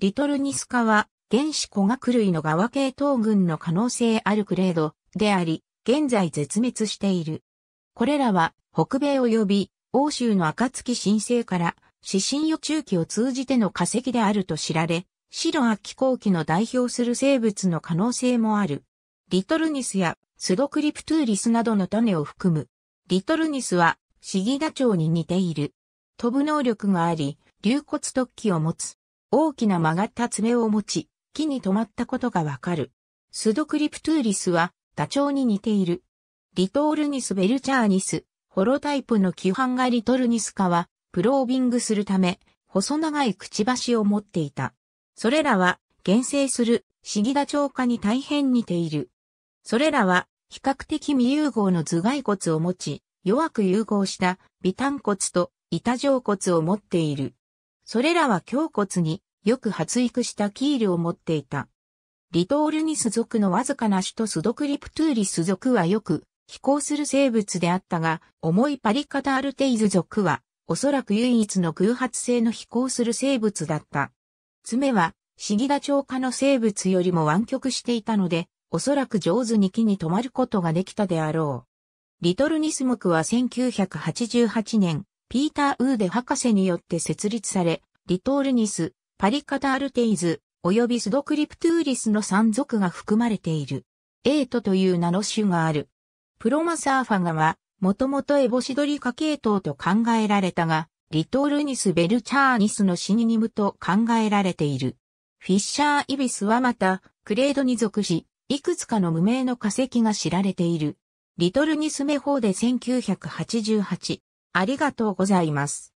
リトルニス科は原子古学類の側系統群の可能性あるグレードであり、現在絶滅している。これらは北米及び欧州の暁新星から指針予中期を通じての化石であると知られ、白秋後期の代表する生物の可能性もある。リトルニスやスドクリプトゥーリスなどの種を含む。リトルニスはシギダチョウに似ている。飛ぶ能力があり、流骨突起を持つ。大きな曲がった爪を持ち、木に止まったことがわかる。スドクリプトゥーリスはダチョウに似ている。リトールニスベルチャーニス、ホロタイプの基範がリトルニス化は、プロービングするため、細長いくちばしを持っていた。それらは、原生するシギダチョウ科に大変似ている。それらは、比較的未融合の頭蓋骨を持ち、弱く融合した微炭骨と板状骨を持っている。それらは胸骨によく発育したキールを持っていた。リトールニス属のわずかな種とスドクリプトゥーリス属はよく飛行する生物であったが、重いパリカタアルテイズ属は、おそらく唯一の偶発性の飛行する生物だった。爪は、シギダウ科の生物よりも湾曲していたので、おそらく上手に木に止まることができたであろう。リトルニス目は1988年、ピーター・ウーデ博士によって設立され、リトールニス、パリカタールテイズ、及びスドクリプトゥーリスの三属が含まれている。エートという名の種がある。プロマサーファガは、もともとエボシドリカ系統と考えられたが、リトールニス・ベルチャーニスのシニニムと考えられている。フィッシャー・イビスはまた、クレードに属し、いくつかの無名の化石が知られている。リトルニスメホーで1988、ありがとうございます。